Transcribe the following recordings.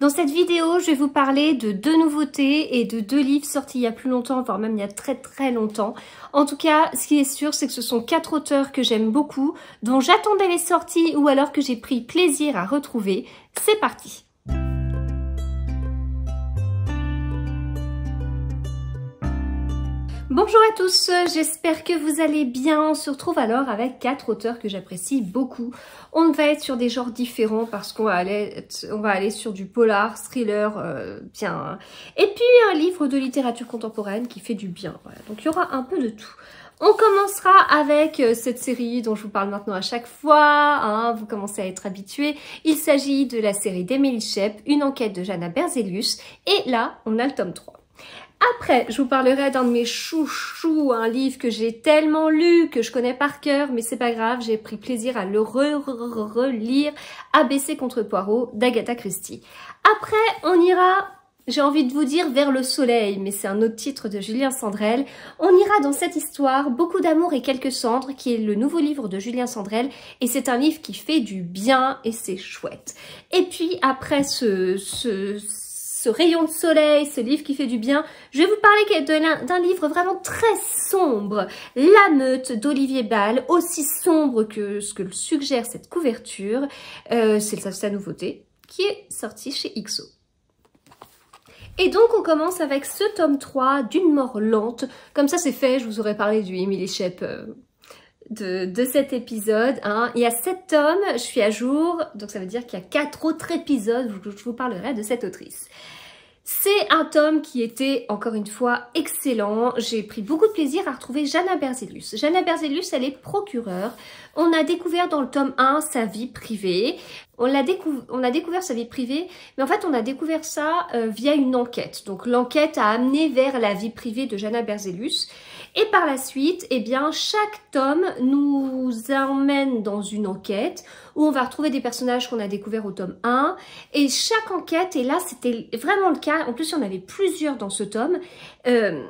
Dans cette vidéo, je vais vous parler de deux nouveautés et de deux livres sortis il y a plus longtemps, voire même il y a très très longtemps. En tout cas, ce qui est sûr, c'est que ce sont quatre auteurs que j'aime beaucoup, dont j'attendais les sorties ou alors que j'ai pris plaisir à retrouver. C'est parti Bonjour à tous, j'espère que vous allez bien. On se retrouve alors avec quatre auteurs que j'apprécie beaucoup. On va être sur des genres différents parce qu'on va aller, va aller sur du polar, thriller, euh, bien. Hein. Et puis un livre de littérature contemporaine qui fait du bien. Donc il y aura un peu de tout. On commencera avec euh, cette série dont je vous parle maintenant à chaque fois, hein, vous commencez à être habitués. Il s'agit de la série d'Emily Shep, une enquête de Jana Berzelius, et là, on a le tome 3. Après, je vous parlerai d'un de mes chouchous, un livre que j'ai tellement lu, que je connais par cœur, mais c'est pas grave, j'ai pris plaisir à le relire, ABC contre Poirot d'Agatha Christie. Après, on ira j'ai envie de vous dire Vers le soleil, mais c'est un autre titre de Julien Sandrel. On ira dans cette histoire, Beaucoup d'amour et quelques cendres, qui est le nouveau livre de Julien Sandrel, et c'est un livre qui fait du bien et c'est chouette. Et puis après ce, ce ce rayon de soleil, ce livre qui fait du bien. Je vais vous parler d'un livre vraiment très sombre, La Meute d'Olivier Ball, aussi sombre que ce que suggère cette couverture. Euh, c'est sa nouveauté qui est sortie chez XO. Et donc on commence avec ce tome 3 d'une mort lente. Comme ça c'est fait, je vous aurais parlé du Emily Shep euh, de, cet épisode. Hein. Il y a sept tomes, je suis à jour, donc ça veut dire qu'il y a quatre autres épisodes je vous parlerai de cette autrice. C'est un tome qui était, encore une fois, excellent. J'ai pris beaucoup de plaisir à retrouver Jana Berzelius. Jana Berzelius, elle est procureure. On a découvert dans le tome 1 sa vie privée. On, a, on a découvert sa vie privée, mais en fait, on a découvert ça euh, via une enquête. Donc, l'enquête a amené vers la vie privée de Jana Berzelius. Et par la suite, eh bien, chaque tome nous emmène dans une enquête où on va retrouver des personnages qu'on a découverts au tome 1. Et chaque enquête, et là c'était vraiment le cas, en plus il y en avait plusieurs dans ce tome, euh,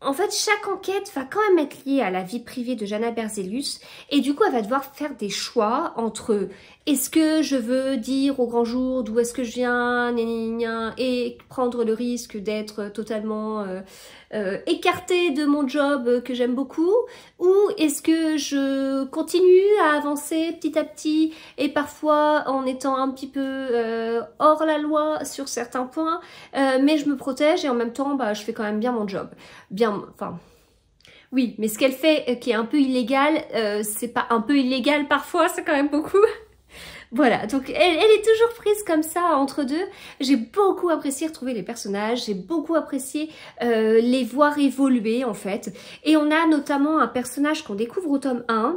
en fait, chaque enquête va quand même être liée à la vie privée de Jana Berzelius et du coup, elle va devoir faire des choix entre est-ce que je veux dire au grand jour d'où est-ce que je viens, et prendre le risque d'être totalement euh, euh, écarté écartée de mon job que j'aime beaucoup, ou est-ce que je continue à avancer petit à petit et parfois en étant un petit peu euh, hors la loi sur certains points, mais je me protège et en même temps bah, je fais quand même bien mon job, bien, enfin oui, mais ce qu'elle fait qui est un peu illégal, c'est pas un peu illégal parfois, c'est quand même beaucoup. Voilà, donc elle, est toujours prise comme ça entre deux. J'ai beaucoup apprécié retrouver les personnages, j'ai beaucoup apprécié euh, les voir évoluer en fait. Et on a notamment un personnage qu'on découvre au tome 1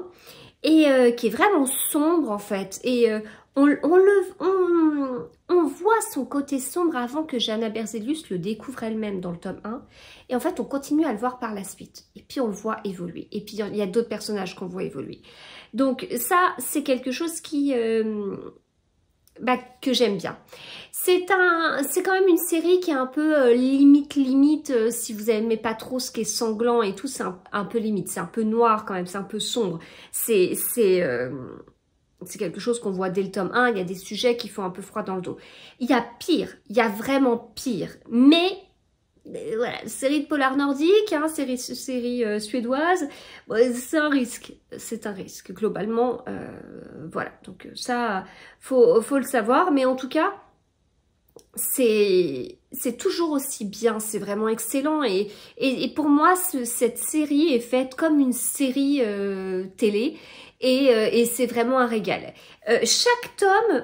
et euh, qui est vraiment sombre en fait. Et euh, on, voit son côté sombre avant que Jana Berzelius le découvre elle-même dans le tome 1. Et en fait, on continue à le voir par la suite. Et puis, on le voit évoluer. Et puis, il y a d'autres personnages qu'on voit évoluer. Donc, ça, c'est quelque chose qui... Euh, bah, que j'aime bien. C'est quand même une série qui est un peu euh, limite, limite, euh, si vous n'aimez pas trop ce qui est sanglant et tout, c'est un, un, peu limite, c'est un peu noir quand même, c'est un peu sombre. C'est c'est quelque chose qu'on voit dès le tome 1, il y a des sujets qui font un peu froid dans le dos. Il y a pire, il y a vraiment pire. Mais euh, voilà, série de polar nordique, hein, série, série euh, suédoise, c'est un risque, c'est un risque globalement, euh, voilà, donc ça, faut, faut le savoir, mais en tout cas, c'est toujours aussi bien, c'est vraiment excellent. Et, pour moi, cette série est faite comme une série euh, télé euh, et, c'est vraiment un régal. Euh, chaque tome,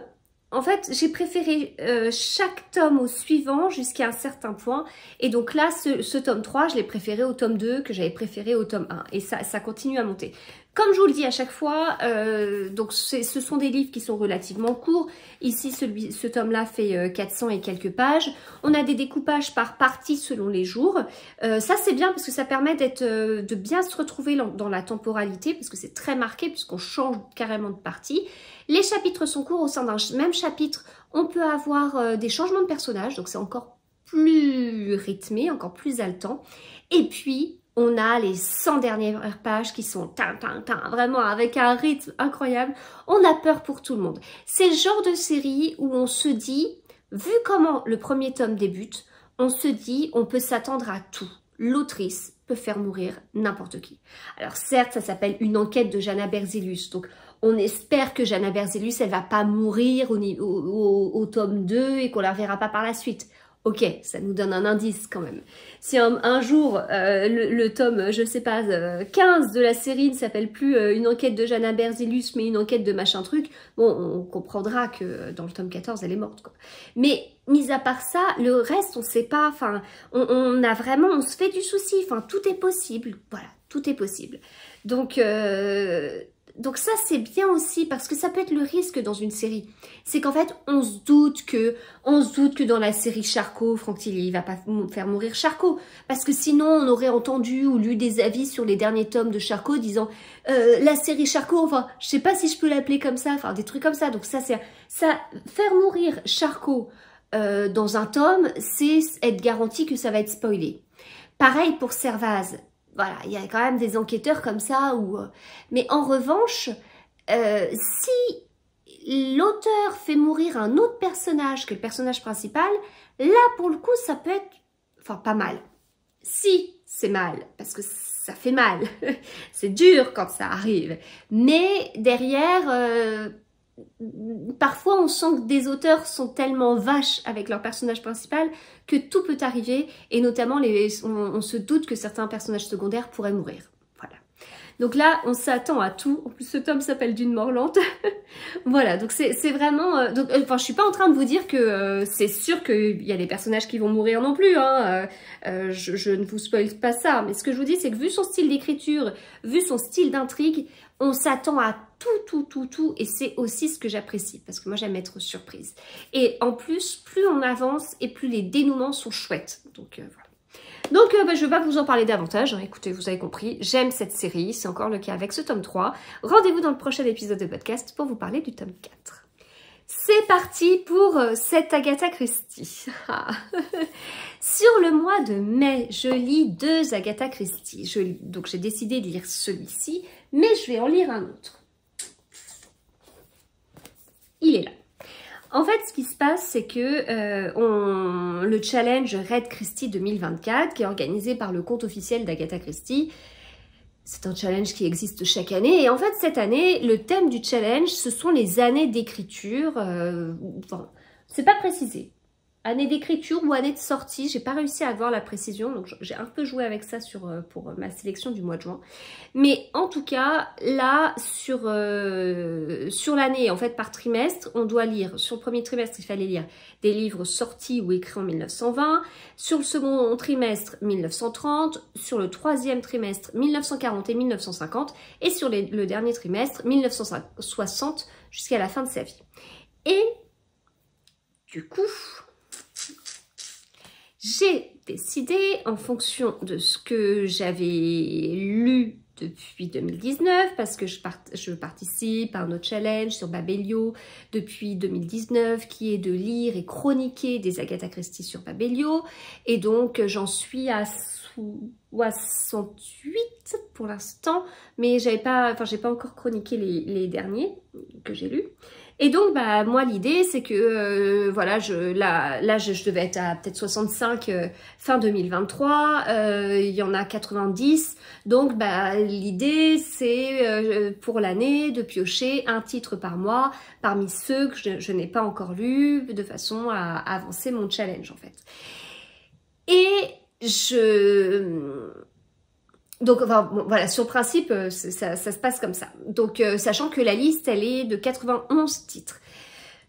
en fait, j'ai préféré chaque tome au suivant jusqu'à un certain point. Et donc là, ce, tome 3, je l'ai préféré au tome 2 que j'avais préféré au tome 1. Et ça, ça continue à monter. Comme je vous le dis à chaque fois, euh, donc ce sont des livres qui sont relativement courts. Ici, celui, ce tome-là fait 400 euh, et quelques pages. On a des découpages par partie selon les jours. Euh, ça, c'est bien parce que ça permet d'être, de bien se retrouver dans la temporalité parce que c'est très marqué puisqu'on change carrément de partie. Les chapitres sont courts. Au sein d'un même chapitre, on peut avoir des changements de personnages. Donc, c'est encore plus rythmé, encore plus haletant. Et puis, on a les 100 dernières pages qui sont tin, tin, tin, vraiment avec un rythme incroyable. On a peur pour tout le monde. C'est le genre de série où on se dit, vu comment le premier tome débute, on se dit on peut s'attendre à tout. L'autrice peut faire mourir n'importe qui. Alors certes, ça s'appelle une enquête de Jana Berzelius, donc on espère que Jana Berzelius, elle va pas mourir au, tome 2 et qu'on la verra pas par la suite. Ok, ça nous donne un indice quand même. Si un, jour euh, le, tome, je sais pas, 15 euh, de la série ne s'appelle plus euh, une enquête de Jana Berzilus, mais une enquête de machin truc, bon, on comprendra que dans le tome 14, elle est morte. Quoi. Mais mis à part ça, le reste, on sait pas. Enfin, on, on, a vraiment, on se fait du souci. Enfin, tout est possible. Voilà, tout est possible. Donc donc ça, c'est bien aussi parce que ça peut être le risque dans une série. C'est qu'en fait, on se doute que, on se doute que dans la série Charcot, Franck Tilly va pas faire mourir Charcot. Parce que sinon, on aurait entendu ou lu des avis sur les derniers tomes de Charcot disant euh, la série Charcot, enfin, je sais pas si je peux l'appeler comme ça, enfin, des trucs comme ça. Donc ça, c'est, ça, faire mourir Charcot euh, dans un tome, c'est être garanti que ça va être spoilé. Pareil pour Servaz. Voilà, il y a quand même des enquêteurs comme ça. Euh, mais en revanche, euh, si l'auteur fait mourir un autre personnage que le personnage principal, là, pour le coup, ça peut être... Enfin, pas mal. Si c'est mal, parce que ça fait mal. c'est dur quand ça arrive. Mais derrière... Euh, parfois on sent que des auteurs sont tellement vaches avec leur personnage principal que tout peut arriver et notamment les, on se doute que certains personnages secondaires pourraient mourir. Donc là, on s'attend à tout. En plus, ce tome s'appelle D'une lente ». voilà, donc c'est vraiment... Euh, donc, euh, enfin, je suis pas en train de vous dire que euh, c'est sûr qu'il y a des personnages qui vont mourir non plus. Hein, je, ne vous spoil pas ça. Mais ce que je vous dis, c'est que vu son style d'écriture, vu son style d'intrigue, on s'attend à tout, tout, tout, tout. Et c'est aussi ce que j'apprécie, parce que moi, j'aime être surprise. Et en plus, plus on avance et plus les dénouements sont chouettes. Donc, voilà. Donc, euh, bah, je ne vais pas vous en parler davantage. Hein. Écoutez, vous avez compris, j'aime cette série. C'est encore le cas avec ce tome 3. Rendez-vous dans le prochain épisode de podcast pour vous parler du tome 4. C'est parti pour euh, cette Agatha Christie. Ah. Sur le mois de mai, je lis deux Agatha Christie. donc, j'ai décidé de lire celui-ci, mais je vais en lire un autre. Il est là. En fait, ce qui se passe, c'est que euh, le challenge Red Christie 2024, qui est organisé par le compte officiel d'Agatha Christie, c'est un challenge qui existe chaque année. Et en fait, cette année, le thème du challenge, ce sont les années d'écriture. Euh, enfin, c'est pas précisé. Année d'écriture ou année de sortie, j'ai pas réussi à avoir la précision, donc j'ai un peu joué avec ça sur, euh, pour euh, ma sélection du mois de juin. Mais en tout cas, là, sur, euh, sur l'année, en fait, par trimestre, on doit lire, sur le premier trimestre, il fallait lire des livres sortis ou écrits en 1920, sur le second trimestre, 1930, sur le troisième trimestre, 1940 et 1950, et sur le dernier trimestre, 1960, jusqu'à la fin de sa vie. Et du coup, j'ai décidé, en fonction de ce que j'avais lu depuis 2019, parce que je, participe à un autre challenge sur Babelio depuis 2019, qui est de lire et chroniquer des Agatha Christie sur Babelio. Et donc, j'en suis à 68 pour l'instant, mais j'avais pas, enfin, j'ai pas encore chroniqué les, les derniers que j'ai lus. Et donc, bah, moi, l'idée, c'est que, euh, voilà, je, là, là je, devais être à peut-être 65 euh, fin 2023, euh, il y en a 90. Donc, bah, l'idée, c'est pour l'année de piocher un titre par mois parmi ceux que je, n'ai pas encore lus de façon à avancer mon challenge, en fait. Et je donc enfin, voilà, sur principe, euh, ça, se passe comme ça. Donc euh, sachant que la liste, elle est de 91 titres.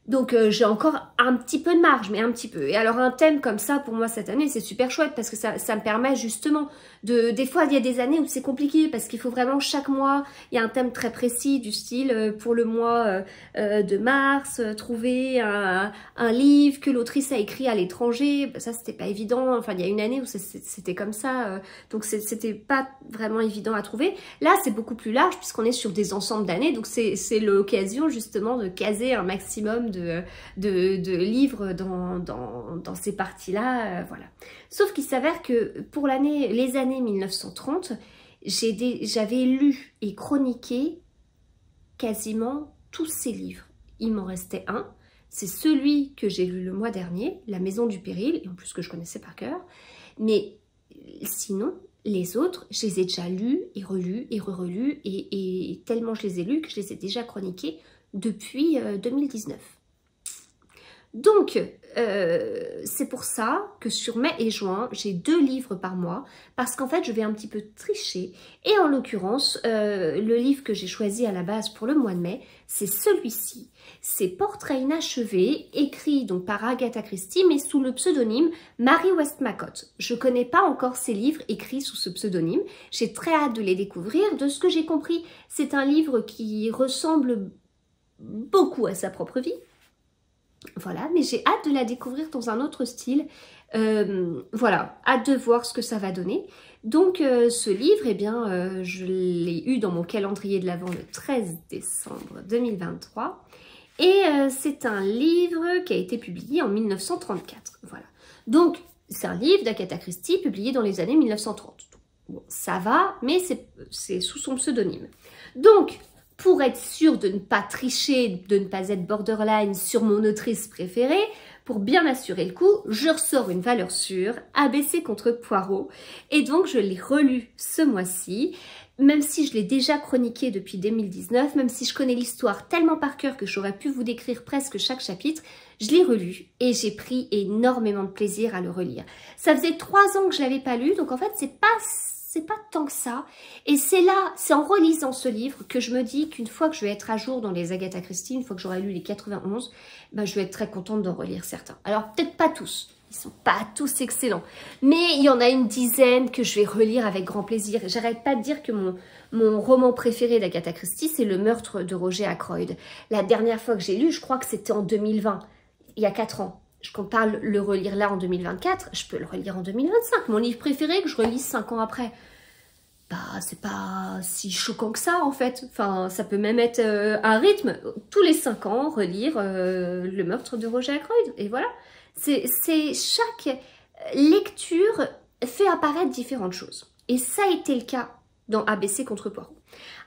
Donc euh, j'ai encore un petit peu de marge, mais un petit peu. Et alors un thème comme ça, pour moi cette année, c'est super chouette parce que ça, ça me permet justement de, des fois, il y a des années où c'est compliqué parce qu'il faut vraiment chaque mois, il y a un thème très précis du style euh, pour le mois euh, euh, de mars, trouver un, livre que l'autrice a écrit à l'étranger. Bah, ça, c'était pas évident. Enfin, il y a une année où c'était comme ça. Donc, c'était pas vraiment évident à trouver. Là, c'est beaucoup plus large puisqu'on est sur des ensembles d'années. Donc, c'est l'occasion justement de caser un maximum de, de, de livres dans, dans, dans ces parties-là. Voilà. Sauf qu'il s'avère que pour l'année, les années 1930, j'avais lu et chroniqué quasiment tous ces livres. Il m'en restait un, c'est celui que j'ai lu le mois dernier, La Maison du Péril, et en plus que je connaissais par cœur. Mais sinon, les autres, je les ai déjà lus et relus et re-relus, et, et, tellement je les ai lus que je les ai déjà chroniqués depuis 2019. Euh, donc, euh, c'est pour ça que sur mai et juin, j'ai deux livres par mois, parce qu'en fait, je vais un petit peu tricher. Et en l'occurrence, euh, le livre que j'ai choisi à la base pour le mois de mai, c'est celui-ci. C'est Portrait inachevé, écrit donc par Agatha Christie, mais sous le pseudonyme Mary Westmacott. Je connais pas encore ces livres écrits sous ce pseudonyme. J'ai très hâte de les découvrir. De ce que j'ai compris, c'est un livre qui ressemble beaucoup à sa propre vie voilà, mais j'ai hâte de la découvrir dans un autre style. Euh, voilà, hâte de voir ce que ça va donner. Donc euh, ce livre, eh bien, euh, je l'ai eu dans mon calendrier de l'Avent le 13 décembre 2023. Et c'est un livre qui a été publié en 1934. Voilà. Donc c'est un livre d'Akata Christie publié dans les années 1930. Bon, ça va, mais c'est sous son pseudonyme. Donc, pour être sûr de ne pas tricher, de ne pas être borderline sur mon autrice préférée, pour bien assurer le coup, je ressors une valeur sûre, ABC contre Poirot, et donc je l'ai relu ce mois-ci, même si je l'ai déjà chroniqué depuis 2019, même si je connais l'histoire tellement par cœur que j'aurais pu vous décrire presque chaque chapitre, je l'ai relu et j'ai pris énormément de plaisir à le relire. Ça faisait trois ans que je l'avais pas lu, donc en fait c'est pas c'est pas tant que ça. Et c'est là, c'est en relisant ce livre que je me dis qu'une fois que je vais être à jour dans les Agatha Christie, une fois que j'aurai lu les 91, ben je vais être très contente d'en relire certains. Alors peut-être pas tous, ils sont pas tous excellents, mais il y en a une dizaine que je vais relire avec grand plaisir. J'arrête pas de dire que mon, mon roman préféré d'Agatha Christie, c'est Le meurtre de Roger Ackroyd. La dernière fois que j'ai lu, je crois que c'était en 2020, il y a 4 ans je parle le relire là en 2024, je peux le relire en 2025. Mon livre préféré que je relise 5 ans après. Bah, c'est pas si choquant que ça en fait. Enfin, ça peut même être euh, un rythme. Tous les 5 ans, relire euh, Le meurtre de Roger Ackroyd. Et voilà. C'est chaque lecture fait apparaître différentes choses. Et ça a été le cas dans ABC contre Poirot.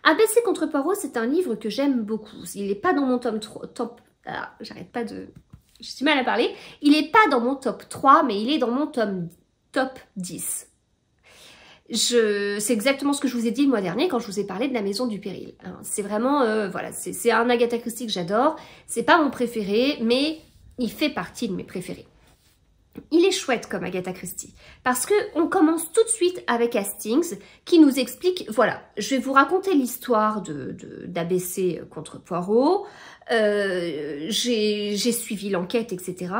ABC contre Poirot, c'est un livre que j'aime beaucoup. Il n'est pas dans mon tome 3. Top, ah, J'arrête pas de j'ai du mal à parler. Il n'est pas dans mon top 3, mais il est dans mon top, top 10. C'est exactement ce que je vous ai dit le mois dernier quand je vous ai parlé de la maison du péril. Hein. c'est vraiment, euh, voilà, c'est un Agatha Christie que j'adore. C'est pas mon préféré, mais il fait partie de mes préférés. Il est chouette comme Agatha Christie parce que on commence tout de suite avec Hastings qui nous explique, voilà, je vais vous raconter l'histoire d'ABC de, contre Poirot. Euh, j'ai suivi l'enquête, etc.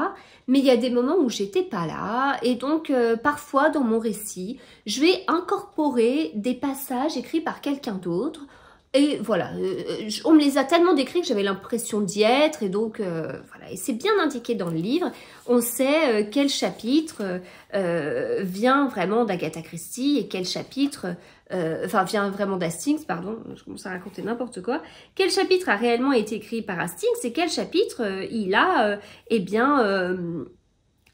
Mais il y a des moments où j'étais pas là, et donc euh, parfois dans mon récit, je vais incorporer des passages écrits par quelqu'un d'autre. Et voilà, euh, on me les a tellement décrits que j'avais l'impression d'y être, et donc voilà, et c'est bien indiqué dans le livre. On sait quel chapitre vient vraiment d'Agatha Christie et quel chapitre euh, enfin vient vraiment d'Hastings, pardon, je commence à raconter n'importe quoi, quel chapitre a réellement été écrit par Hastings et quel chapitre euh, il a, euh, eh bien,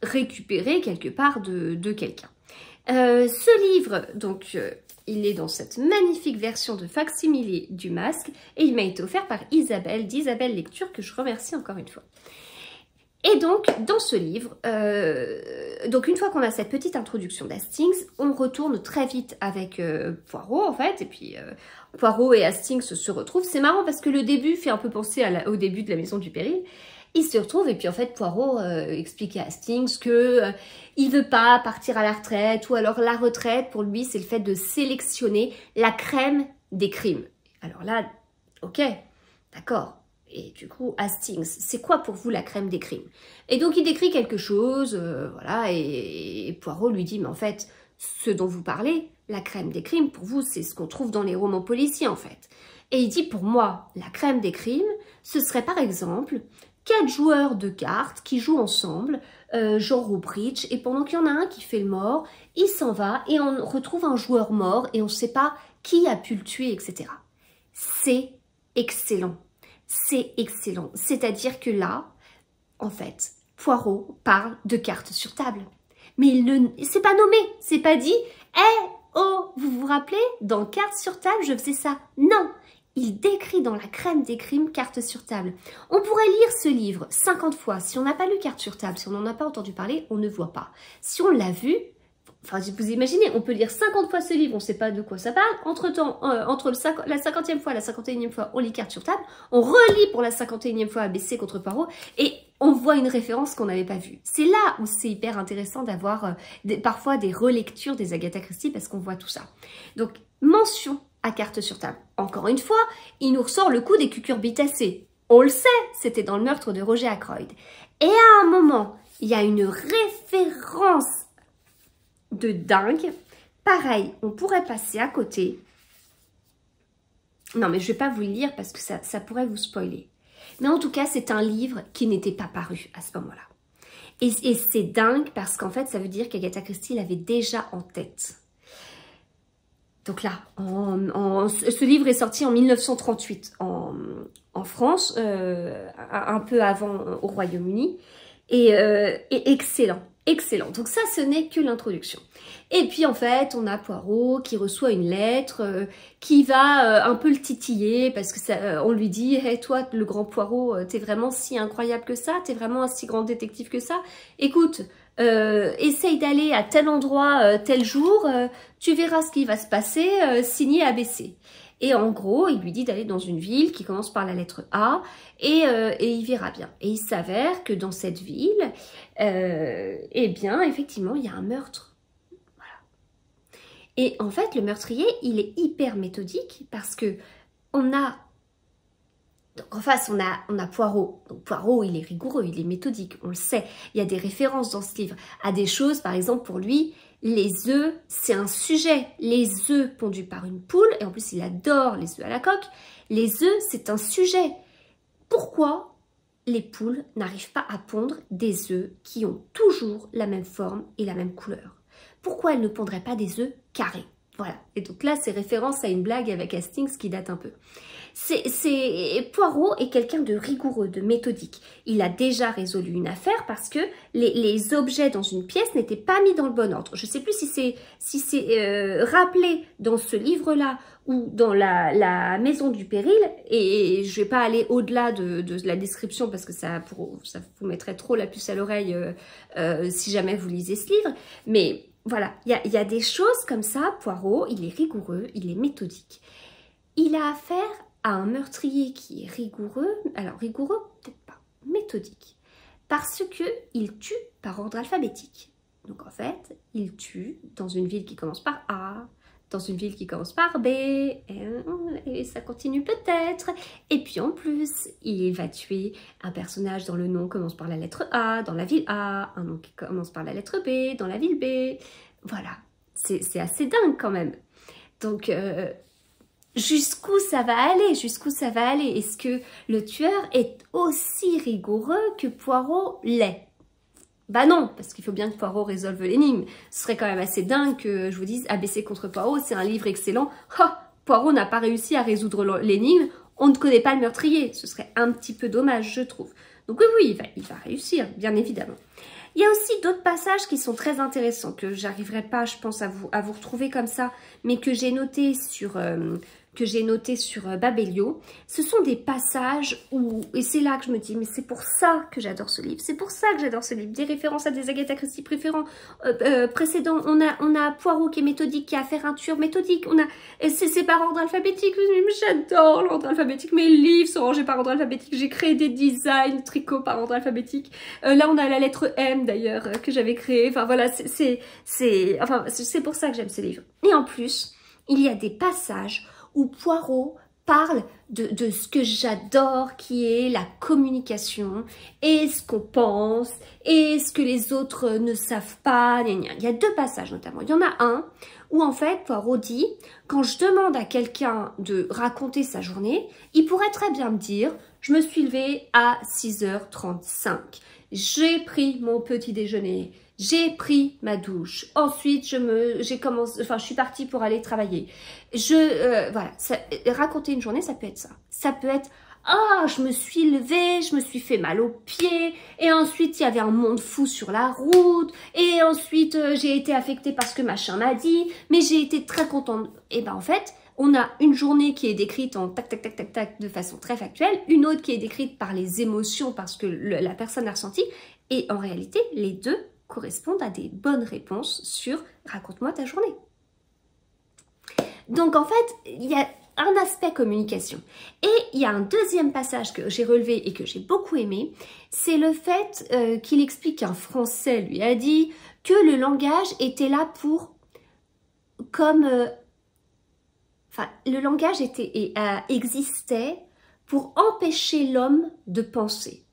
récupéré quelque part de, de quelqu'un. ce livre, donc, il est dans cette magnifique version de facsimile du masque et il m'a été offert par Isabelle, d'Isabelle Lecture, que je remercie encore une fois. Et donc, dans ce livre, euh, donc une fois qu'on a cette petite introduction d'Hastings, on retourne très vite avec euh, Poirot, en fait, et puis euh, Poirot et Hastings se retrouvent. C'est marrant parce que le début fait un peu penser à au début de La Maison du Péril. Ils se retrouvent, et puis en fait, Poirot explique à Hastings que il veut pas partir à la retraite, ou alors la retraite, pour lui, c'est le fait de sélectionner la crème des crimes. Alors là, ok, d'accord, et du coup Hastings, c'est quoi pour vous la crème des crimes Et donc il décrit quelque chose, euh, voilà, et, Poirot lui dit, mais en fait, ce dont vous parlez, la crème des crimes, pour vous, c'est ce qu'on trouve dans les romans policiers en fait. Et il dit, pour moi, la crème des crimes, ce serait par exemple quatre joueurs de cartes qui jouent ensemble, genre euh, au bridge, et pendant qu'il y en a un qui fait le mort, il s'en va et on retrouve un joueur mort et on ne sait pas qui a pu le tuer, etc. C'est excellent c'est excellent. C'est-à-dire que là, en fait, Poirot parle de cartes sur table. Mais il ne, c'est pas nommé, c'est pas dit, Eh, oh, vous vous rappelez, dans cartes sur table, je faisais ça. Non, il décrit dans la crème des crimes cartes sur table. On pourrait lire ce livre 50 fois. Si on n'a pas lu cartes sur table, si on n'en a pas entendu parler, on ne voit pas. Si on l'a vu, Enfin, vous imaginez, on peut lire 50 fois ce livre, on ne sait pas de quoi ça parle. Entre-temps, euh, entre la 50e fois et la 51e fois, on lit carte sur table. On relit pour la 51e fois ABC contre Poirot. Et on voit une référence qu'on n'avait pas vue. C'est là où c'est hyper intéressant d'avoir euh, parfois des relectures des Agatha Christie parce qu'on voit tout ça. Donc, mention à carte sur table. Encore une fois, il nous ressort le coup des cucurbitacées. On le sait, c'était dans le meurtre de Roger Ackroyd. Et à un moment, il y a une référence de dingue. Pareil, on pourrait passer à côté. Non, mais je ne vais pas vous le lire parce que ça, pourrait vous spoiler. Mais en tout cas, c'est un livre qui n'était pas paru à ce moment-là. Et, c'est dingue parce qu'en fait, ça veut dire qu'Agatha Christie l'avait déjà en tête. Donc là, ce livre est sorti en 1938 en, France, euh, un peu avant euh, au Royaume-Uni, et euh, excellent excellent. Donc ça, ce n'est que l'introduction. Et puis en fait, on a Poirot qui reçoit une lettre, euh, qui va euh, un peu le titiller parce que ça, euh, on lui dit hey, toi, le grand Poirot, t'es vraiment si incroyable que ça T'es vraiment un si grand détective que ça Écoute, essaye d'aller à tel endroit tel jour, tu verras ce qui va se passer, signé ABC ». Et en gros, il lui dit d'aller dans une ville qui commence par la lettre A et, et il verra bien. Et il s'avère que dans cette ville, euh, eh bien, effectivement, il y a un meurtre. Et en fait, le meurtrier, il est hyper méthodique parce que on a donc en face, on a, on a Poirot. Donc Poirot, il est rigoureux, il est méthodique, on le sait. Il y a des références dans ce livre à des choses, par exemple pour lui, les œufs, c'est un sujet. Les œufs pondus par une poule, et en plus il adore les œufs à la coque, les œufs, c'est un sujet. Pourquoi les poules n'arrivent pas à pondre des œufs qui ont toujours la même forme et la même couleur. Pourquoi elles ne pondraient pas des œufs carrés Voilà. Et donc là, c'est référence à une blague avec Hastings qui date un peu c'est Poirot est quelqu'un de rigoureux, de méthodique. Il a déjà résolu une affaire parce que les, objets dans une pièce n'étaient pas mis dans le bon ordre. Je ne sais plus si c'est si c'est euh, rappelé dans ce livre-là ou dans la, maison du péril. Et, je ne vais pas aller au-delà de, la description parce que ça, vous mettrait trop la puce à l'oreille euh, euh, si jamais vous lisez ce livre. Mais voilà, il y a, des choses comme ça. Poirot, il est rigoureux, il est méthodique. Il a affaire un meurtrier qui est rigoureux, alors rigoureux, peut-être pas, méthodique, parce que il tue par ordre alphabétique. Donc en fait, il tue dans une ville qui commence par A, dans une ville qui commence par B, et, ça continue peut-être. Et puis en plus, il va tuer un personnage dont le nom commence par la lettre A, dans la ville A, un nom qui commence par la lettre B, dans la ville B. Voilà, c'est assez dingue quand même. Donc euh, jusqu'où ça va aller, jusqu'où ça va aller. Est-ce que le tueur est aussi rigoureux que Poirot l'est bah non, parce qu'il faut bien que Poirot résolve l'énigme. Ce serait quand même assez dingue que je vous dise ABC contre Poirot, c'est un livre excellent. Oh, Poirot n'a pas réussi à résoudre l'énigme, on ne connaît pas le meurtrier. Ce serait un petit peu dommage, je trouve. Donc oui, il va, réussir, bien évidemment. Il y a aussi d'autres passages qui sont très intéressants, que j'arriverai pas, je pense, à vous, à vous retrouver comme ça, mais que j'ai noté sur, euh, que j'ai noté sur euh, Babelio. Ce sont des passages où, et c'est là que je me dis, mais c'est pour ça que j'adore ce livre, c'est pour ça que j'adore ce livre. Des références à des Agatha Christie préférants, euh, euh, précédents, on a, on a Poirot qui est méthodique, qui a affaire un tueur méthodique, on a, c'est par ordre alphabétique, j'adore l'ordre alphabétique, mes livres sont rangés par ordre alphabétique, j'ai créé des designs, tricots par ordre alphabétique. là, on a la lettre M d'ailleurs, que j'avais créée, enfin voilà, c'est enfin, c'est pour ça que j'aime ce livre. Et en plus, il y a des passages où Poirot parle de, ce que j'adore qui est la communication et ce qu'on pense et ce que les autres ne savent pas. Il y a deux passages notamment. Il y en a un où en fait Poirot dit quand je demande à quelqu'un de raconter sa journée, il pourrait très bien me dire je me suis levée à 6h35, j'ai pris mon petit déjeuner, j'ai pris ma douche. Ensuite, je me, j'ai commencé, enfin, je suis partie pour aller travailler. Je, euh, voilà, raconter une journée, ça peut être ça. Ça peut être ah, je me suis levée, je me suis fait mal aux pieds, et ensuite il y avait un monde fou sur la route, et ensuite euh, j'ai été affectée parce que machin m'a dit, mais j'ai été très contente. Et ben en fait, on a une journée qui est décrite en tac tac tac tac tac de façon très factuelle, une autre qui est décrite par les émotions parce que la personne a ressenti, et en réalité les deux correspondent à des bonnes réponses sur raconte-moi ta journée. Donc en fait, il y a un aspect communication. Et il y a un deuxième passage que j'ai relevé et que j'ai beaucoup aimé, c'est le fait euh, qu'il explique qu'un Français lui a dit que le langage était là pour comme... Euh, enfin, le langage était, et, euh, existait pour empêcher l'homme de penser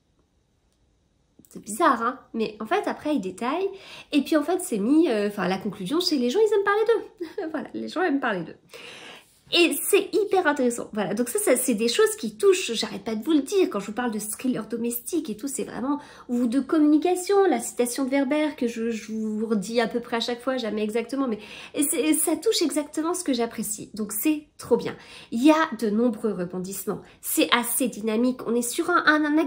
bizarre, hein. Mais en fait, après, il détaille. Et puis, en fait, c'est mis... Euh, enfin, la conclusion, c'est les gens, ils aiment parler d'eux. voilà, les gens aiment parler d'eux. Et c'est hyper intéressant. Voilà, donc ça, c'est des choses qui touchent, j'arrête pas de vous le dire, quand je vous parle de thriller domestique et tout, c'est vraiment, ou de communication, la citation de Verber que je, vous redis à peu près à chaque fois, jamais exactement, mais ça touche exactement ce que j'apprécie. Donc c'est trop bien. Il y a de nombreux rebondissements, c'est assez dynamique, on est sur un, un, un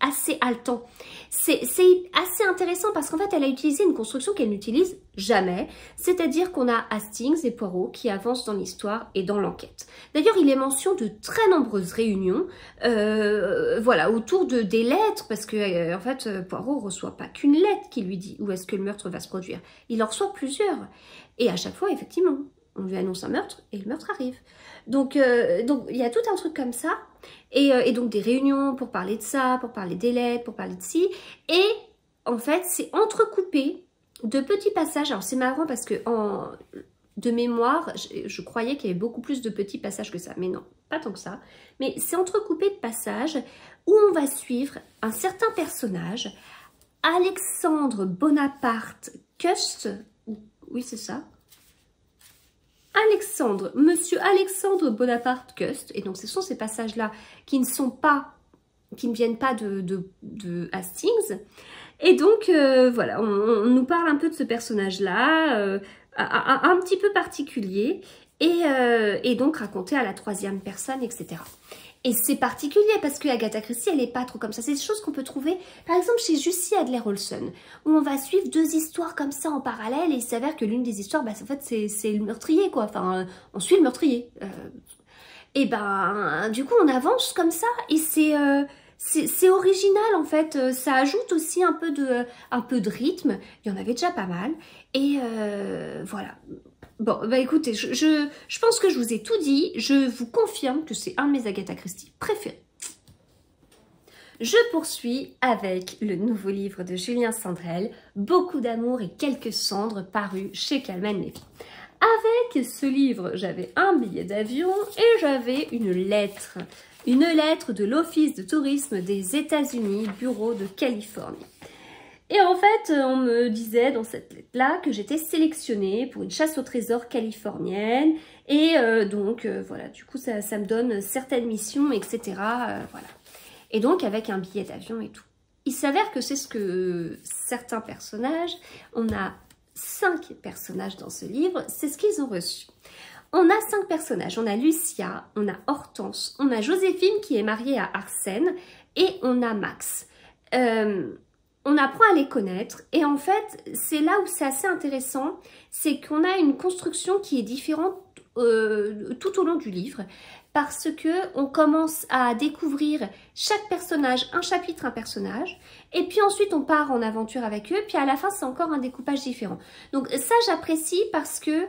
assez haletant c'est assez intéressant parce qu'en fait, elle a utilisé une construction qu'elle n'utilise jamais, c'est-à-dire qu'on a Hastings et Poirot qui avancent dans l'histoire et dans l'enquête. D'ailleurs, il est mention de très nombreuses réunions, euh, voilà, autour de des lettres, parce que euh, en fait, Poirot reçoit pas qu'une lettre qui lui dit où est-ce que le meurtre va se produire, il en reçoit plusieurs, et à chaque fois, effectivement, on lui annonce un meurtre et le meurtre arrive. Donc euh, donc il y a tout un truc comme ça euh, et, donc des réunions pour parler de ça, pour parler des lettres, pour parler de ci et en fait c'est entrecoupé de petits passages. Alors c'est marrant parce que en de mémoire, je, je croyais qu'il y avait beaucoup plus de petits passages que ça, mais non, pas tant que ça. Mais c'est entrecoupé de passages où on va suivre un certain personnage, Alexandre Bonaparte Cust, oui c'est ça, Alexandre, Monsieur Alexandre Bonaparte Cust, et donc ce sont ces passages-là qui ne sont pas, qui ne viennent pas de, Hastings. Et donc euh, voilà, on, nous parle un peu de ce personnage-là, euh, un, petit peu particulier, euh, et donc raconté à la troisième personne, etc. Et c'est particulier parce que Agatha Christie, elle n'est pas trop comme ça. C'est des choses qu'on peut trouver, par exemple, chez Jussie Adler-Olson, où on va suivre deux histoires comme ça en parallèle et il s'avère que l'une des histoires, bah, en fait, c'est le meurtrier, quoi. Enfin, euh, on suit le meurtrier. Euh, et ben, du coup, on avance comme ça et c'est... Euh, c'est original en fait, ça ajoute aussi un peu de, un peu de rythme, il y en avait déjà pas mal, et voilà, Bon, bah écoutez, je, pense que je vous ai tout dit. Je vous confirme que c'est un de mes Agatha Christie préférés. Je poursuis avec le nouveau livre de Julien Sandrel, Beaucoup d'amour et quelques cendres, paru chez Calman Levy. Avec ce livre, j'avais un billet d'avion et j'avais une lettre. Une lettre de l'Office de tourisme des États-Unis, bureau de Californie. Et en fait, euh, on me disait dans cette lettre-là que j'étais sélectionnée pour une chasse au trésor californienne. Et euh, donc, euh, voilà, du coup, ça, me donne certaines missions, etc. voilà. Et donc, avec un billet d'avion et tout. Il s'avère que c'est ce que certains personnages, on a cinq personnages dans ce livre, c'est ce qu'ils ont reçu. On a cinq personnages. On a Lucia, on a Hortense, on a Joséphine qui est mariée à Arsène et on a Max. Euh, on apprend à les connaître et en fait c'est là où c'est assez intéressant, c'est qu'on a une construction qui est différente euh, tout au long du livre parce que on commence à découvrir chaque personnage, un chapitre, un personnage, et puis ensuite on part en aventure avec eux, puis à la fin c'est encore un découpage différent. Donc ça j'apprécie parce que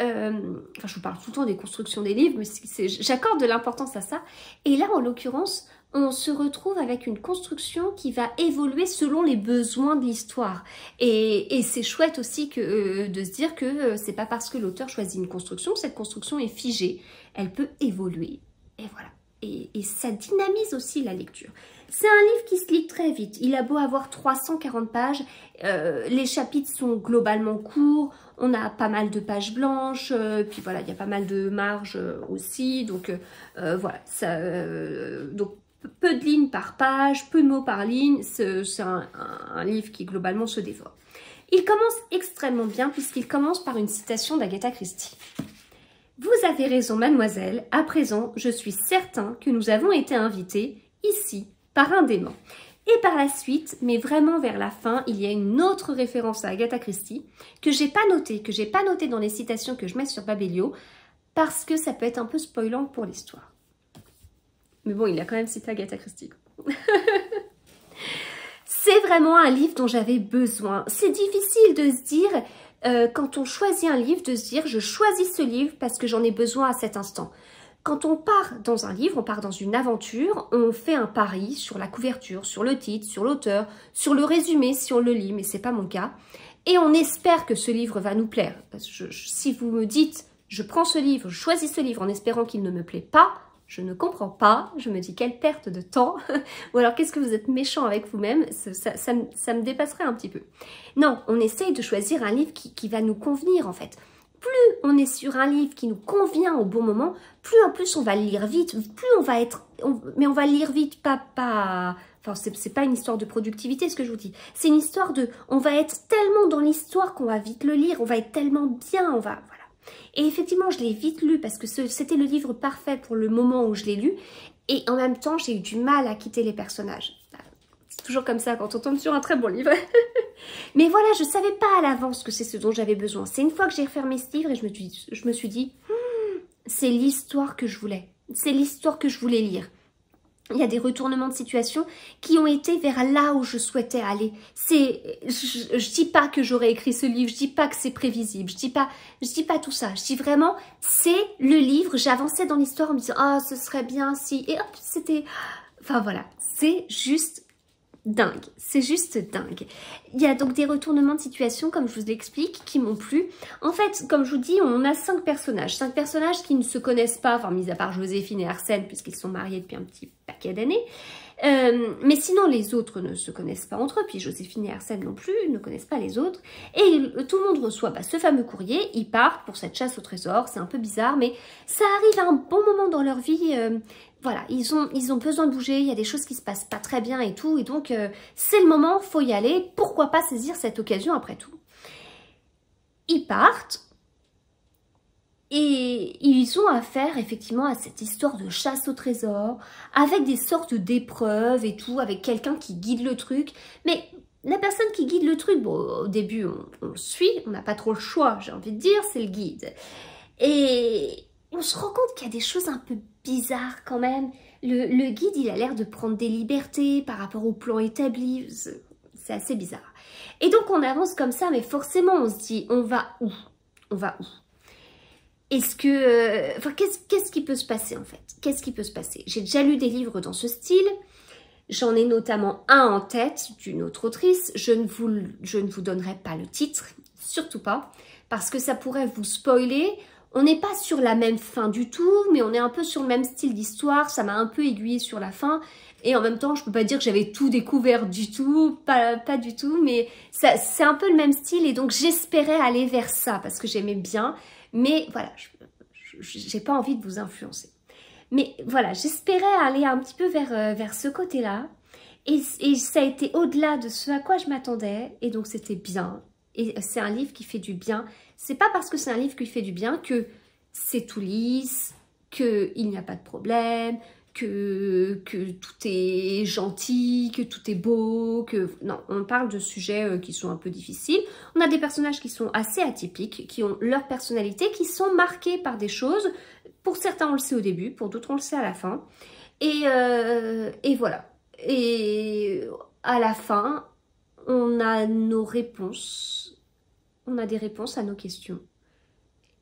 euh, je vous parle tout le temps des constructions des livres, mais j'accorde de l'importance à ça. Et là, en l'occurrence, on se retrouve avec une construction qui va évoluer selon les besoins de l'histoire. Et, c'est chouette aussi que, euh, de se dire que euh, c'est pas parce que l'auteur choisit une construction, cette construction est figée. Elle peut évoluer. Et voilà. Et, ça dynamise aussi la lecture. C'est un livre qui se lit très vite. Il a beau avoir 340 pages, euh, les chapitres sont globalement courts, on a pas mal de pages blanches, puis voilà, il y a pas mal de marges aussi, donc voilà, ça, donc peu de lignes par page, peu de mots par ligne, c'est un, livre qui globalement se dévore. Il commence extrêmement bien puisqu'il commence par une citation d'Agatha Christie. Vous avez raison, mademoiselle, à présent, je suis certain que nous avons été invités, ici, par un démon. Et par la suite, mais vraiment vers la fin, il y a une autre référence à Agatha Christie que j'ai pas notée, que j'ai pas notée dans les citations que je mets sur Babelio, parce que ça peut être un peu spoilant pour l'histoire. Mais bon, il a quand même cité Agatha Christie. c'est vraiment un livre dont j'avais besoin. C'est difficile de se dire, euh, quand on choisit un livre, de se dire je choisis ce livre parce que j'en ai besoin à cet instant. Quand on part dans un livre, on part dans une aventure, on fait un pari sur la couverture, sur le titre, sur l'auteur, sur le résumé si on le lit, mais ce n'est pas mon cas. Et on espère que ce livre va nous plaire. si vous me dites, je prends ce livre, je choisis ce livre en espérant qu'il ne me plaît pas, je ne comprends pas, je me dis quelle perte de temps, ou alors qu'est-ce que vous êtes méchant avec vous-même, ça, me, dépasserait un petit peu. Non, on essaye de choisir un livre qui, va nous convenir en fait. Plus on est sur un livre qui nous convient au bon moment, plus en plus on va lire vite, plus on va être... mais on va lire vite, pas... pas Enfin, c'est pas une histoire de productivité ce que je vous dis. C'est une histoire de... On va être tellement dans l'histoire qu'on va vite le lire, on va être tellement bien, on va... Et effectivement, je l'ai vite lu parce que c'était le livre parfait pour le moment où je l'ai lu. Et en même temps, j'ai eu du mal à quitter les personnages. C'est toujours comme ça quand on tombe sur un très bon livre. Mais voilà, je ne savais pas à l'avance que c'est ce dont j'avais besoin. C'est une fois que j'ai refermé ce livre et je me, suis, dit, hmm, c'est l'histoire que je voulais. C'est l'histoire que je voulais lire il y a des retournements de situation qui ont été vers là où je souhaitais aller. C'est, je, dis pas que j'aurais écrit ce livre, je dis pas que c'est prévisible, je dis pas, je dis pas tout ça. Je dis vraiment, c'est le livre. J'avançais dans l'histoire en me disant, ah, oh, ce serait bien si, et hop, c'était, enfin voilà, c'est juste dingue, c'est juste dingue. Il y a donc des retournements de situation, comme je vous l'explique, qui m'ont plu. En fait, comme je vous dis, on a cinq personnages. Cinq personnages qui ne se connaissent pas, enfin, mis à part Joséphine et Arsène, puisqu'ils sont mariés depuis un petit paquet d'années. Euh, mais sinon, les autres ne se connaissent pas entre eux, puis Joséphine et Arsène non plus ne connaissent pas les autres. Et tout le monde reçoit bah, ce fameux courrier, ils partent pour cette chasse au trésor, c'est un peu bizarre, mais ça arrive à un bon moment dans leur vie. Euh, voilà, ils ont, besoin de bouger, il y a des choses qui se passent pas très bien et tout, et donc euh, c'est le moment, faut y aller, pourquoi pas saisir cette occasion après tout. Ils partent, et ils ont affaire effectivement à cette histoire de chasse au trésor, avec des sortes d'épreuves et tout, avec quelqu'un qui guide le truc. Mais la personne qui guide le truc, bon, au début, on, suit, on n'a pas trop le choix, j'ai envie de dire, c'est le guide. Et on se rend compte qu'il y a des choses un peu bizarres quand même. Le, le guide, il a l'air de prendre des libertés par rapport au plan établi. C'est assez bizarre. Et donc, on avance comme ça, mais forcément, on se dit, on va où On va où est-ce que... Euh, enfin, qu'est-ce qui peut se passer en fait Qu'est-ce qui peut se passer J'ai déjà lu des livres dans ce style. J'en ai notamment un en tête d'une autre autrice. Je ne, vous, je ne vous donnerai pas le titre, surtout pas, parce que ça pourrait vous spoiler. On n'est pas sur la même fin du tout, mais on est un peu sur le même style d'histoire. Ça m'a un peu aiguillé sur la fin. Et en même temps, je ne peux pas dire que j'avais tout découvert du tout, pas, pas du tout, mais c'est un peu le même style. Et donc, j'espérais aller vers ça parce que j'aimais bien mais voilà, je n'ai pas envie de vous influencer. Mais voilà, j'espérais aller un petit peu vers, euh, vers ce côté-là. Et, ça a été au-delà de ce à quoi je m'attendais. Et donc, c'était bien. Et c'est un livre qui fait du bien. C'est pas parce que c'est un livre qui fait du bien que c'est tout lisse, qu'il n'y a pas de problème, que, tout est gentil, que tout est beau, que... Non, on parle de sujets euh, qui sont un peu difficiles. On a des personnages qui sont assez atypiques, qui ont leur personnalité, qui sont marqués par des choses. Pour certains, on le sait au début, pour d'autres, on le sait à la fin. et euh, voilà. Et à la fin, on a nos réponses. On a des réponses à nos questions.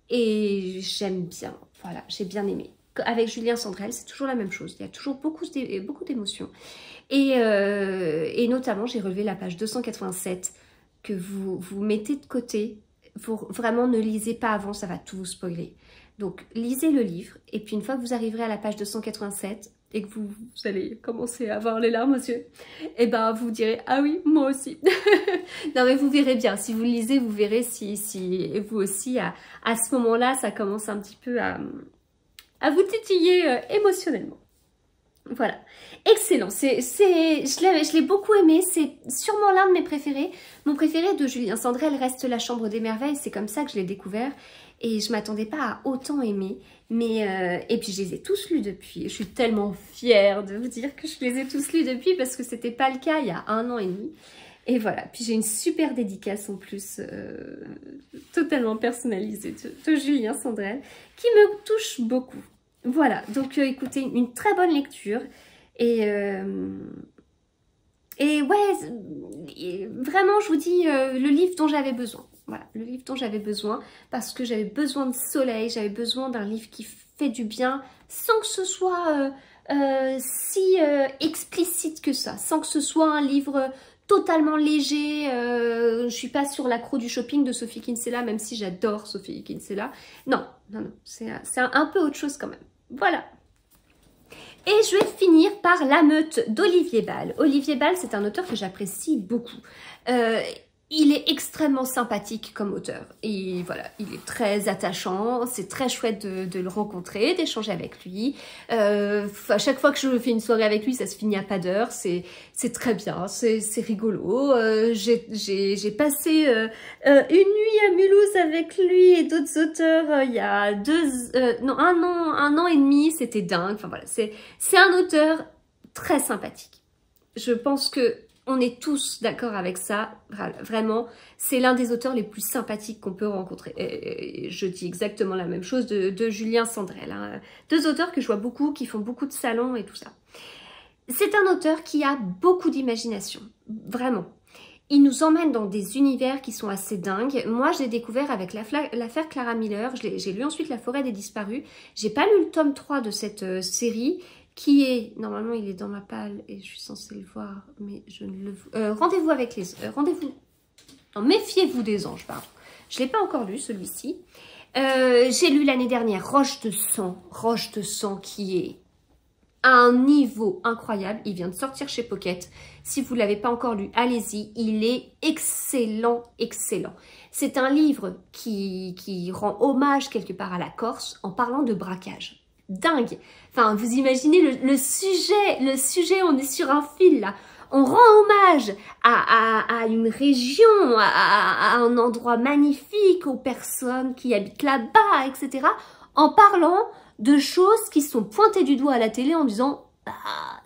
Et j'aime bien. Voilà, j'ai bien aimé avec Julien Sandrel, c'est toujours la même chose. Il y a toujours beaucoup, beaucoup d'émotions. Euh, et, notamment, j'ai relevé la page 287 que vous, vous mettez de côté. vraiment, ne lisez pas avant, ça va tout vous spoiler. Donc, lisez le livre. Et puis, une fois que vous arriverez à la page 287 et que vous, allez commencer à avoir les larmes aux yeux, et eh ben, vous direz « Ah oui, moi aussi !» Non, mais vous verrez bien. Si vous lisez, vous verrez si, si vous aussi, à, à ce moment-là, ça commence un petit peu à à vous titiller euh, émotionnellement. Voilà, excellent, c'est, je l'ai beaucoup aimé, c'est sûrement l'un de mes préférés. Mon préféré de Julien Sandrel reste La Chambre des Merveilles, c'est comme ça que je l'ai découvert et je ne m'attendais pas à autant aimer. Mais euh, et puis je les ai tous lus depuis. Je suis tellement fière de vous dire que je les ai tous lus depuis parce que c'était pas le cas il y a un an et demi. Et voilà. Puis j'ai une super dédicace en plus, euh, totalement personnalisée de, de Julien Sandrel, qui me touche beaucoup. Voilà, donc euh, écoutez, une très bonne lecture. Et, euh, et ouais, vraiment, je vous dis, euh, le livre dont j'avais besoin. Voilà, le livre dont j'avais besoin, parce que j'avais besoin de soleil, j'avais besoin d'un livre qui fait du bien, sans que ce soit si explicite que ça, sans que ce soit un livre totalement léger. Je je suis pas sur l'accro du shopping de Sophie Kinsella, même si j'adore Sophie Kinsella. Non, non, non, c'est un peu autre chose quand même. Voilà. Et je vais finir par La Meute d'Olivier Ball. Olivier Ball, c'est un auteur que j'apprécie beaucoup. Euh, il est extrêmement sympathique comme auteur. Et voilà, il est très attachant, c'est très chouette de, le rencontrer, d'échanger avec lui. Euh, à chaque fois que je fais une soirée avec lui, ça se finit à pas d'heure, c'est très bien, c'est rigolo. Euh, j'ai passé euh, une nuit à Mulhouse avec lui et d'autres auteurs il y a deux... non, un an, un an et demi, c'était dingue. Enfin voilà, c'est un auteur très sympathique. Je pense que on est tous d'accord avec ça, vraiment. C'est l'un des auteurs les plus sympathiques qu'on peut rencontrer. je dis exactement la même chose de, Julien Sandrel. Hein. Deux auteurs que je vois beaucoup, qui font beaucoup de salons et tout ça. C'est un auteur qui a beaucoup d'imagination, vraiment. Il nous emmène dans des univers qui sont assez dingues. Moi, j'ai découvert avec l'affaire Clara Miller, j'ai lu ensuite La forêt des disparus. J'ai pas lu le tome 3 de cette euh, série, qui est, normalement il est dans ma palle et je suis censée le voir, mais je ne le vois. Euh, rendez-vous avec les... Euh, rendez-vous... méfiez-vous des anges, pardon. Je ne l'ai pas encore lu, celui-ci. Euh, j'ai lu l'année dernière Roche de sang, Roche de sang qui est à un niveau incroyable. Il vient de sortir chez Pocket. Si vous ne l'avez pas encore lu, allez-y. Il est excellent, excellent. C'est un livre qui, qui rend hommage quelque part à la Corse en parlant de braquage dingue. Enfin, vous imaginez le, sujet, le sujet, on est sur un fil là. On rend hommage à, une région, à, un endroit magnifique, aux personnes qui habitent là-bas, etc. En parlant de choses qui sont pointées du doigt à la télé en disant bah,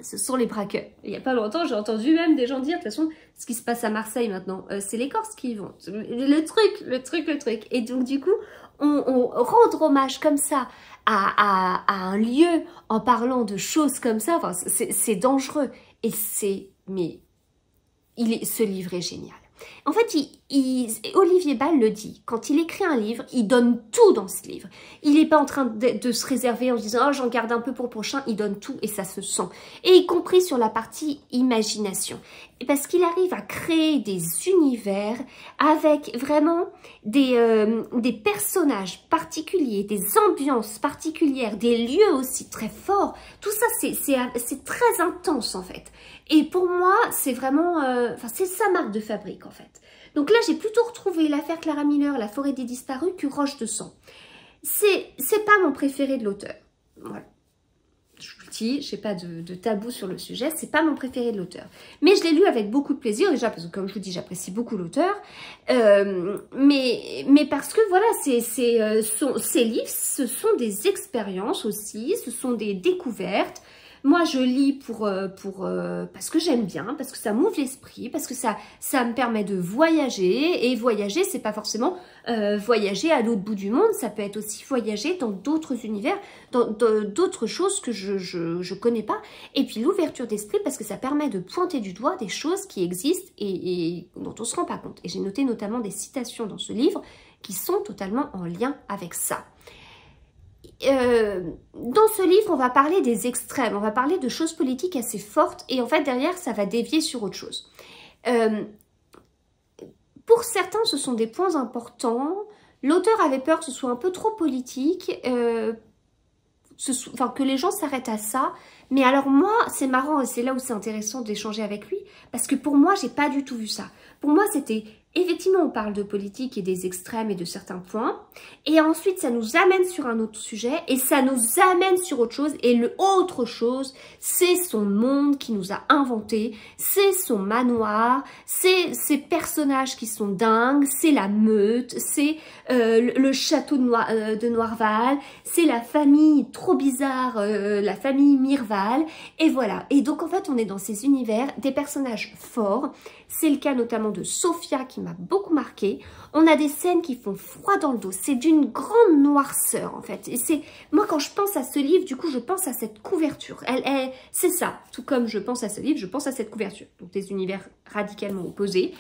ce sont les braqueurs. Il n'y a pas longtemps, j'ai entendu même des gens dire, de toute façon, ce qui se passe à Marseille maintenant, euh, c'est les Corses qui vont. Le truc, le truc, le truc. Et donc, du coup, on, on rendre hommage comme ça à, un lieu en parlant de choses comme ça, c'est dangereux. Et c'est, mais il est, ce livre est génial. En fait, il, Olivier Ball le dit, quand il écrit un livre, il donne tout dans ce livre. Il n'est pas en train de, se réserver en disant « Oh, j'en garde un peu pour le prochain », il donne tout et ça se sent. Et y compris sur la partie imagination. Parce qu'il arrive à créer des univers avec vraiment des, euh, des personnages particuliers, des ambiances particulières, des lieux aussi très forts. Tout ça, c'est très intense en fait. Et pour moi, c'est vraiment... Euh, enfin, c'est sa marque de fabrique en fait. Donc là, j'ai plutôt retrouvé l'affaire Clara Miller, La forêt des disparus, que Roche de sang. C'est pas mon préféré de l'auteur. Je vous le dis, j'ai pas de, tabou sur le sujet, c'est pas mon préféré de l'auteur. Mais je l'ai lu avec beaucoup de plaisir, déjà parce que comme je vous dis, j'apprécie beaucoup l'auteur. Euh, mais, mais parce que voilà, ces euh, livres, ce sont des expériences aussi, ce sont des découvertes, moi, je lis pour, euh, pour, euh, parce que j'aime bien, parce que ça m'ouvre l'esprit, parce que ça, ça me permet de voyager. Et voyager, c'est pas forcément euh, voyager à l'autre bout du monde. Ça peut être aussi voyager dans d'autres univers, dans d'autres choses que je, je, je, connais pas. Et puis l'ouverture d'esprit, parce que ça permet de pointer du doigt des choses qui existent et, et dont on se rend pas compte. Et j'ai noté notamment des citations dans ce livre qui sont totalement en lien avec ça. Euh, dans ce livre, on va parler des extrêmes, on va parler de choses politiques assez fortes et en fait derrière, ça va dévier sur autre chose. Euh, pour certains, ce sont des points importants. L'auteur avait peur que ce soit un peu trop politique, euh, ce, que les gens s'arrêtent à ça. Mais alors moi, c'est marrant et c'est là où c'est intéressant d'échanger avec lui parce que pour moi, j'ai pas du tout vu ça. Pour moi, c'était Effectivement, on parle de politique et des extrêmes et de certains points. Et ensuite, ça nous amène sur un autre sujet et ça nous amène sur autre chose. Et l'autre chose, c'est son monde qui nous a inventé, c'est son manoir, c'est ces personnages qui sont dingues, c'est la meute, c'est euh, le château euh, de, Noirval, c'est la famille trop bizarre, euh, la famille Mirval. Et voilà. Et donc, en fait, on est dans ces univers des personnages forts. C'est le cas notamment de Sophia qui m'a beaucoup marqué. On a des scènes qui font froid dans le dos. C'est d'une grande noirceur, en fait. Et c'est Moi, quand je pense à ce livre, du coup, je pense à cette couverture. Elle, est... C'est ça. Tout comme je pense à ce livre, je pense à cette couverture. Donc, des univers radicalement opposés.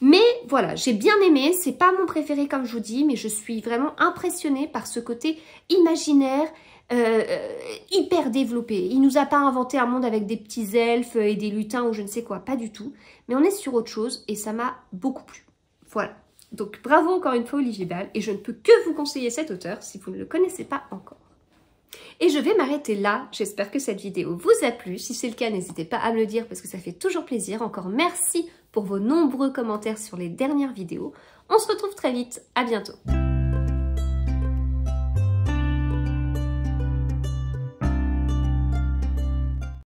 Mais voilà, j'ai bien aimé. C'est pas mon préféré, comme je vous dis, mais je suis vraiment impressionnée par ce côté imaginaire, euh, euh, hyper développé. Il nous a pas inventé un monde avec des petits elfes et des lutins ou je ne sais quoi, pas du tout. Mais on est sur autre chose et ça m'a beaucoup plu. Voilà. Donc bravo encore une fois Olivier Ball et je ne peux que vous conseiller cet auteur si vous ne le connaissez pas encore. Et je vais m'arrêter là, j'espère que cette vidéo vous a plu, si c'est le cas n'hésitez pas à me le dire parce que ça fait toujours plaisir, encore merci pour vos nombreux commentaires sur les dernières vidéos, on se retrouve très vite, à bientôt